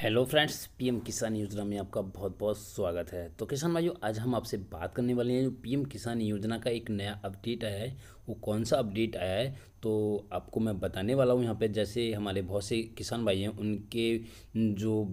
hello friends PM किसान योजना में आपका बहुत बहुत स्वागत है तो किसान भाइयों आज हम आपसे बात करने वाले हैं जो पीएम किसान योजना का एक नया अपडेट आया है वो कौन सा अपडेट आया है तो आपको मैं बताने वाला हूँ यहाँ पे जैसे हमारे बहुत से किसान भाई हैं उनके जो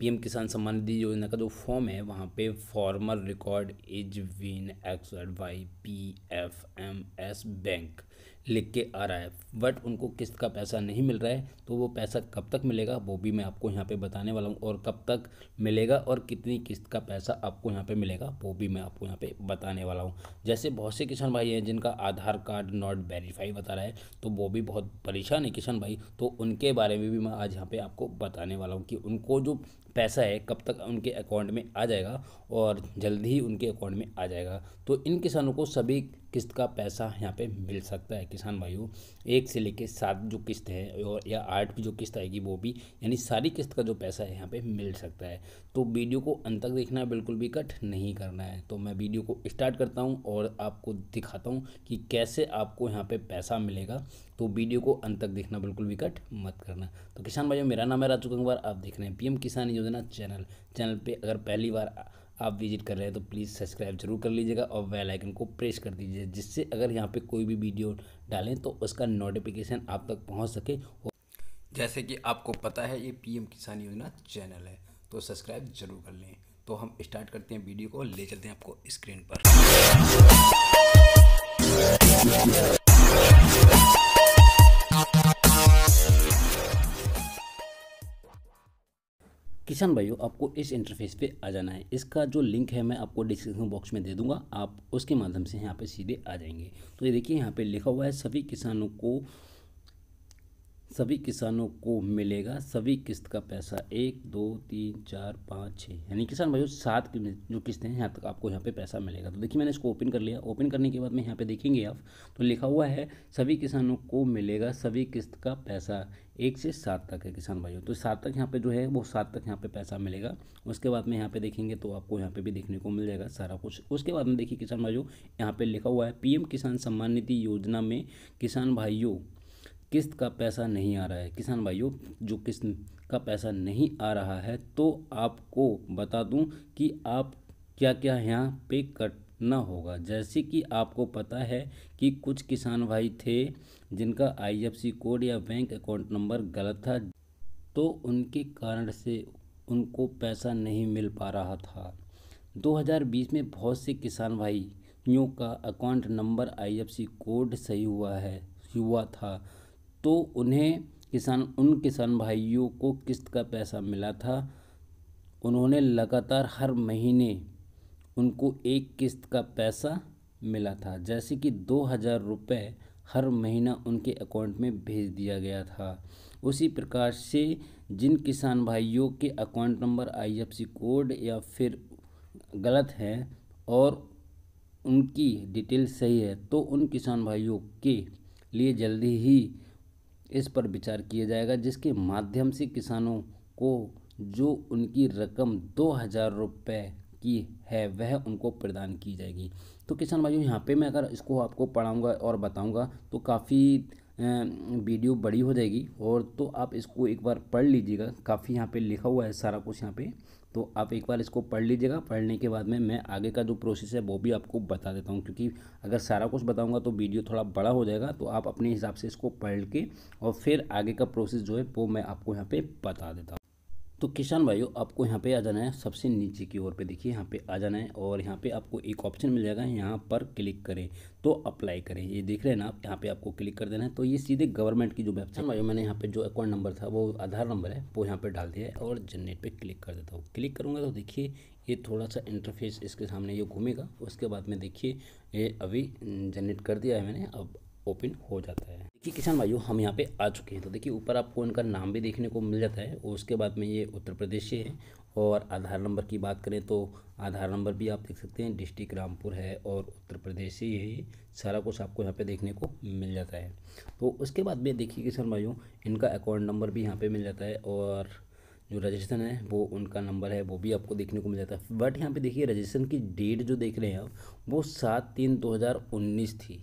पीएम किसान सम्मान निधि योजना का जो फॉर्म है वहाँ पे farmer record is win X Y P F M S bank लिख के आ रहा है बट उनको किस्त का पैसा नहीं मिल रहा है तो वो पैसा कब तक मिलेगा वो भी मैं आपको यहाँ पे बताने वाला हूँ और कब तक मिलेगा और कितनी किस्त का पैसा आपको यहाँ पे मिलेगा वो भी मैं आपको यहाँ पे बताने वाला हूँ जैसे बहुत से किसान भाई हैं जिनका आधार कार्ड नॉट वेरीफाई बता रहा है तो वो भी बहुत परेशान है किसान भाई तो उनके बारे में भी मैं आज यहाँ पर आपको बताने वाला हूँ कि उनको जो पैसा है कब तक उनके अकाउंट में आ जाएगा और जल्द ही उनके अकाउंट में आ जाएगा तो इन किसानों को सभी किस्त का पैसा यहाँ पे मिल सकता है किसान भाइयों एक से लेके सात जो किस्त है और या आठ की जो किस्त आएगी वो भी यानी सारी किस्त का जो पैसा है यहाँ पे मिल सकता है तो वीडियो को अंत तक देखना बिल्कुल भी कट नहीं करना है तो मैं वीडियो को स्टार्ट करता हूँ और आपको दिखाता हूँ कि कैसे आपको यहाँ पर पैसा मिलेगा तो वीडियो को अंत तक देखना बिल्कुल भी कट मत करना तो किसान भाइयों मेरा नाम है राजू कंगवार आप देख रहे हैं पीएम किसान योजना चैनल चैनल पे अगर पहली बार आप विजिट कर रहे हैं तो प्लीज़ सब्सक्राइब जरूर कर लीजिएगा और बेल आइकन को प्रेस कर दीजिए जिससे अगर यहाँ पर कोई भी वीडियो डालें तो उसका नोटिफिकेशन आप तक पहुँच सके जैसे कि आपको पता है ये पी किसान योजना चैनल है तो सब्सक्राइब जरूर कर लें तो हम स्टार्ट करते हैं वीडियो को ले चलते हैं आपको स्क्रीन पर किसान भाइयों आपको इस इंटरफेस पे आ जाना है इसका जो लिंक है मैं आपको डिस्क्रिप्शन बॉक्स में दे दूंगा आप उसके माध्यम से यहाँ पे सीधे आ जाएंगे तो ये देखिए यहाँ पे लिखा हुआ है सभी किसानों को सभी किसानों को मिलेगा सभी किस्त का पैसा एक दो तीन चार पाँच छः यानी किसान भाइयों सात जो किस्त हैं यहाँ तक आपको यहाँ पे पैसा मिलेगा तो देखिए मैंने इसको ओपन कर लिया ओपन करने के बाद में यहाँ पे देखेंगे आप तो लिखा हुआ है सभी किसानों को मिलेगा सभी किस्त का पैसा एक से सात तक है किसान भाइयों तो सात तक यहाँ पे जो है वो सात तक यहाँ पे पैसा मिलेगा उसके बाद में यहाँ पे देखेंगे तो आपको यहाँ पे भी देखने को मिल जाएगा सारा कुछ उसके बाद में देखिए किसान भाइयों यहाँ पे लिखा हुआ है पीएम किसान सम्मान निधि योजना में किसान भाइयों किस्त का पैसा नहीं आ रहा है किसान भाइयों जो किस्त का पैसा नहीं आ रहा है तो आपको बता दूं कि आप क्या क्या यहाँ पे करना होगा जैसे कि आपको पता है कि कुछ किसान भाई थे जिनका आईएफसी कोड या बैंक अकाउंट नंबर गलत था तो उनके कारण से उनको पैसा नहीं मिल पा रहा था 2020 में बहुत से किसान भाइयों का अकाउंट नंबर आईएफसी कोड सही हुआ है हुआ था तो उन्हें किसान उन किसान भाइयों को किस्त का पैसा मिला था उन्होंने लगातार हर महीने उनको एक किस्त का पैसा मिला था जैसे कि दो हज़ार रुपये हर महीना उनके अकाउंट में भेज दिया गया था उसी प्रकार से जिन किसान भाइयों के अकाउंट नंबर आईएफसी कोड या फिर गलत हैं और उनकी डिटेल सही है तो उन किसान भाइयों के लिए जल्दी ही इस पर विचार किया जाएगा जिसके माध्यम से किसानों को जो उनकी रकम दो हज़ार रुपये की है वह उनको प्रदान की जाएगी तो किसान भाइयों यहाँ पे मैं अगर इसको आपको पढ़ाऊँगा और बताऊँगा तो काफ़ी वीडियो बड़ी हो जाएगी और तो आप इसको एक बार पढ़ लीजिएगा काफ़ी यहाँ पे लिखा हुआ है सारा कुछ यहाँ पे तो आप एक बार इसको पढ़ लीजिएगा पढ़ने के बाद में मैं आगे का जो प्रोसेस है वो भी आपको बता देता हूँ क्योंकि अगर सारा कुछ बताऊँगा तो वीडियो थोड़ा बड़ा हो जाएगा तो आप अपने हिसाब से इसको पढ़ के और फिर आगे का प्रोसेस जो है वो मैं आपको यहाँ पर बता देता हूँ तो किसान भाइयों आपको यहाँ पे आ जाना है सबसे नीचे की ओर पे देखिए यहाँ पे आ जाना है और यहाँ पे आपको एक ऑप्शन मिल जाएगा यहाँ पर क्लिक करें तो अप्लाई करें ये देख रहे हैं ना आप यहाँ पे आपको क्लिक कर देना है तो ये सीधे गवर्नमेंट की जो वेबसाइट भाइयों मैंने यहाँ पे जो अकाउंट नंबर था वो आधार नंबर है वो यहाँ पर डाल दिया है और जनरेट पर क्लिक कर देता हूँ क्लिक करूँगा तो देखिए ये थोड़ा सा इंटरफेस इसके सामने ये घूमेगा उसके बाद में देखिए ये अभी जनरेट कर दिया है मैंने अब ओपन हो जाता है देखिए किसान भाइयों हम यहाँ पे आ चुके हैं तो देखिए ऊपर आपको इनका नाम भी देखने को मिल जाता है और उसके बाद में ये उत्तर प्रदेश से है और आधार नंबर की बात करें तो आधार नंबर भी आप देख सकते हैं डिस्ट्रिक्ट रामपुर है और उत्तर प्रदेश से यही सारा कुछ आपको यहाँ पे देखने को मिल जाता है तो उसके बाद में देखिए किसान भाइयों इनका अकाउंट नंबर भी यहाँ पे मिल जाता है और जो रजिस्ट्रेशन है वो उनका नंबर है वो भी आपको देखने को मिल जाता है बट यहाँ पर देखिए रजिस्ट्रेशन की डेट जो देख रहे हैं आप वो सात तीन दो हज़ार उन्नीस थी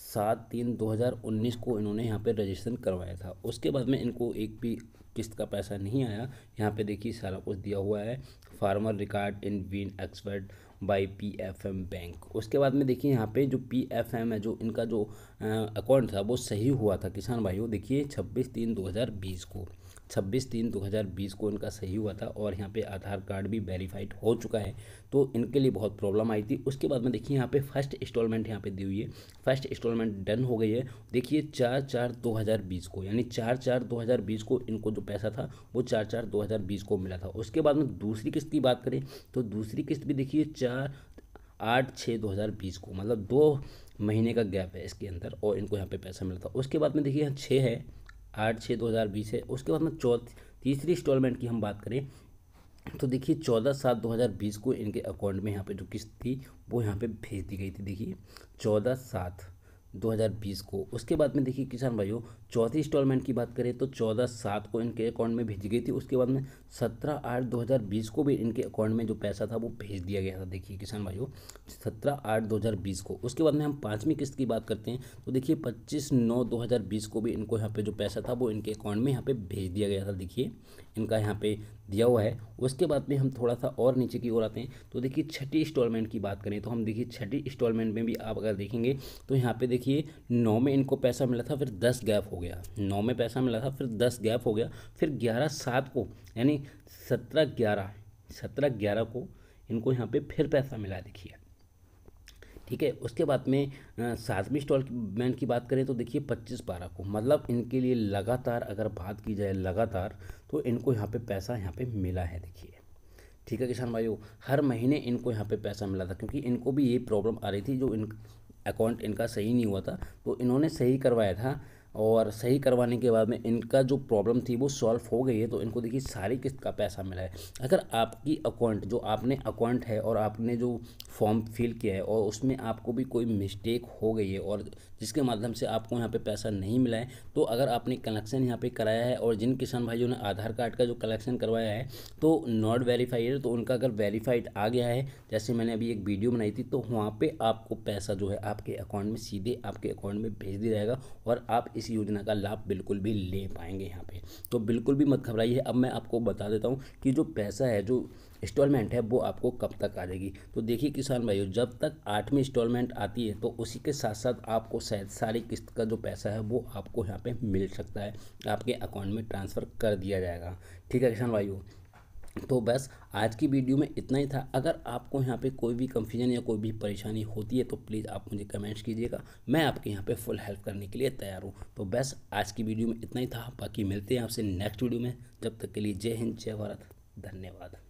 सात तीन 2019 को इन्होंने यहाँ पे रजिस्ट्रेशन करवाया था उसके बाद में इनको एक भी किस्त का पैसा नहीं आया यहाँ पे देखिए सारा कुछ दिया हुआ है farmer record in been expert by PFM bank उसके बाद में देखिए यहाँ पे जो पीएफएम है जो इनका जो अकाउंट था वो सही हुआ था किसान भाइयों देखिए छब्बीस तीन बीस को छब्बीस तीन दो हज़ार बीस को इनका सही हुआ था और यहाँ पे आधार कार्ड भी वेरीफाइड हो चुका है तो इनके लिए बहुत प्रॉब्लम आई थी उसके बाद में देखिए यहाँ पे फर्स्ट इंस्टॉलमेंट यहाँ पे दी हुई है फर्स्ट इंस्टॉलमेंट डन हो गई है देखिए चार चार दो हज़ार बीस को यानी चार चार दो हज़ार बीस को इनको जो पैसा था वो चार चार दो हज़ार बीस को मिला था उसके बाद में दूसरी किस्त की बात करें तो दूसरी किस्त भी देखिए चार आठ छः दो हज़ार बीस को मतलब दो महीने का गैप है इसके अंदर और इनको यहाँ पे पैसा मिला था उसके बाद में देखिए यहाँ छः है आठ छः दो हज़ार बीस है उसके बाद में चौथ तीसरी इंस्टॉलमेंट की हम बात करें तो देखिए चौदह सात दो हज़ार बीस को इनके अकाउंट में यहाँ पे जो किस्त थी वो यहाँ पे भेज दी गई थी देखिए चौदह सात 2020 को उसके बाद में देखिए किसान भाइयों चौथी इंस्टॉलमेंट की बात करें तो चौदह सात को इनके अकाउंट में भेजी गई थी उसके बाद में सत्रह आठ 2020 को भी इनके अकाउंट में जो पैसा था वो भेज दिया गया था देखिए किसान भाइयों सत्रह आठ 2020 को उसके बाद में हम पाँचवीं किस्त की बात करते हैं तो देखिए पच्चीस नौ 2020 को भी इनको यहाँ पर जो पैसा था वो इनके अकाउंट में यहाँ पर भेज दिया गया था देखिए इनका यहाँ पे दिया हुआ है उसके बाद में हम थोड़ा सा और नीचे की ओर आते हैं तो देखिए छठी इंस्टॉलमेंट की बात करें तो हम देखिए छठी इंस्टॉलमेंट में भी आप अगर देखेंगे तो यहाँ पे देखिए नौ में इनको पैसा मिला था फिर दस गैप हो गया नौ में पैसा मिला था फिर दस गैप हो गया फिर ग्यारह सात को यानी सत्रह ग्यारह सत्रह ग्यारह को इनको यहाँ पर फिर पैसा मिला देखिए ठीक है उसके बाद में सातवीं स्टॉल की बात करें तो देखिए पच्चीस बारह को मतलब इनके लिए लगातार अगर बात की जाए लगातार तो इनको यहाँ पे पैसा यहाँ पे मिला है देखिए ठीक है किसान भाइयों हर महीने इनको यहाँ पे पैसा मिला था क्योंकि इनको भी ये प्रॉब्लम आ रही थी जो इन अकाउंट इनका सही नहीं हुआ था तो इन्होंने सही करवाया था और सही करवाने के बाद में इनका जो प्रॉब्लम थी वो सॉल्व हो गई है तो इनको देखिए सारी किस्त का पैसा मिला है अगर आपकी अकाउंट जो आपने अकाउंट है और आपने जो फॉर्म फिल किया है और उसमें आपको भी कोई मिस्टेक हो गई है और जिसके माध्यम से आपको यहाँ पे पैसा नहीं मिला है तो अगर आपने कलेक्शन यहाँ पे कराया है और जिन किसान भाइयों ने आधार कार्ड का जो कलेक्शन करवाया है तो नॉट वेरीफाइड तो उनका अगर वेरीफाइड आ गया है जैसे मैंने अभी एक वीडियो बनाई थी तो वहाँ पर आपको पैसा जो है आपके अकाउंट में सीधे आपके अकाउंट में भेज दिया जाएगा और आप इस योजना का लाभ बिल्कुल भी ले पाएंगे यहाँ पर तो बिल्कुल भी मत घबराइए अब मैं आपको बता देता हूँ कि जो पैसा है जो इंस्टॉलमेंट है वो आपको कब तक आ जाएगी तो देखिए किसान भाइयों जब तक आठवीं इंस्टॉलमेंट आती है तो उसी के साथ साथ आपको शायद सारी किस्त का जो पैसा है वो आपको यहाँ पे मिल सकता है आपके अकाउंट में ट्रांसफ़र कर दिया जाएगा ठीक है किसान भाइयों तो बस आज की वीडियो में इतना ही था अगर आपको यहाँ पे कोई भी कंफ्यूजन या कोई भी परेशानी होती है तो प्लीज़ आप मुझे कमेंट्स कीजिएगा मैं आपके यहाँ पे फुल हेल्प करने के लिए तैयार हूँ तो बस आज की वीडियो में इतना ही था बाकी मिलते हैं आपसे नेक्स्ट वीडियो में जब तक के लिए जय हिंद जय भारत धन्यवाद